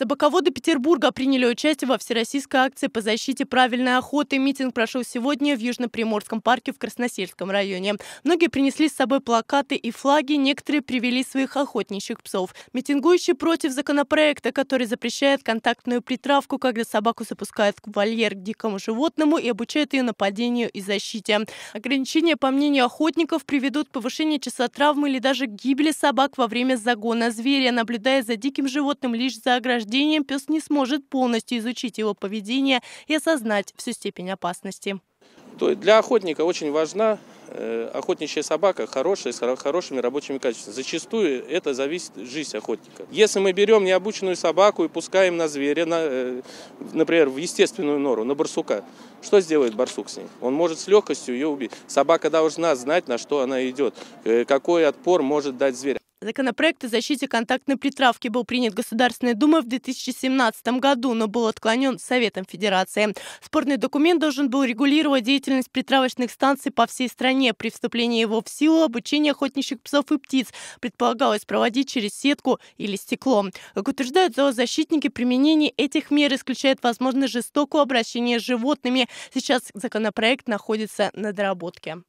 Собаководы Петербурга приняли участие во всероссийской акции по защите правильной охоты. Митинг прошел сегодня в Южно-Приморском парке в Красносельском районе. Многие принесли с собой плакаты и флаги, некоторые привели своих охотничьих псов. Митингующие против законопроекта, который запрещает контактную притравку, когда собаку запускают в вольер к дикому животному и обучают ее нападению и защите. Ограничения, по мнению охотников, приведут к повышению часа травмы или даже к гибели собак во время загона зверя, наблюдая за диким животным лишь за ограждением повреждением пес не сможет полностью изучить его поведение и осознать всю степень опасности. То есть для охотника очень важна э, охотничья собака хорошая, с хорошими рабочими качествами. Зачастую это зависит жизнь охотника. Если мы берем необученную собаку и пускаем на зверя, на, э, например, в естественную нору, на барсука, что сделает барсук с ней? Он может с легкостью ее убить. Собака должна знать, на что она идет, э, какой отпор может дать зверь. Законопроект о защите контактной притравки был принят Государственной Думой в 2017 году, но был отклонен Советом Федерации. Спорный документ должен был регулировать деятельность притравочных станций по всей стране. При вступлении его в силу обучение охотничьих псов и птиц предполагалось проводить через сетку или стекло. Как утверждают зоозащитники, применение этих мер исключает возможность жестокого обращения с животными. Сейчас законопроект находится на доработке.